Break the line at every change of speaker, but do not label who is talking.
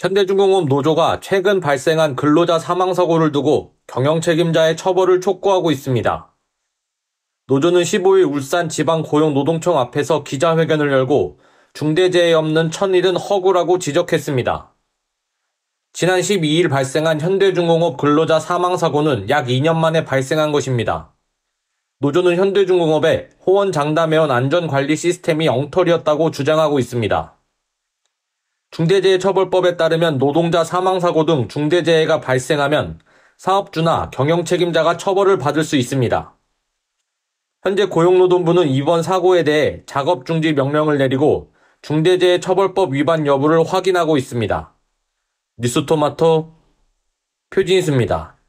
현대중공업 노조가 최근 발생한 근로자 사망 사고를 두고 경영 책임자의 처벌을 촉구하고 있습니다. 노조는 15일 울산 지방고용노동청 앞에서 기자회견을 열고 중대재해 없는 천일은 허구라고 지적했습니다. 지난 12일 발생한 현대중공업 근로자 사망 사고는 약 2년 만에 발생한 것입니다. 노조는 현대중공업의 호원장담 회원 안전관리 시스템이 엉터리였다고 주장하고 있습니다. 중대재해처벌법에 따르면 노동자 사망사고 등 중대재해가 발생하면 사업주나 경영 책임자가 처벌을 받을 수 있습니다. 현재 고용노동부는 이번 사고에 대해 작업 중지 명령을 내리고 중대재해처벌법 위반 여부를 확인하고 있습니다. 뉴스토마토 표진수입니다.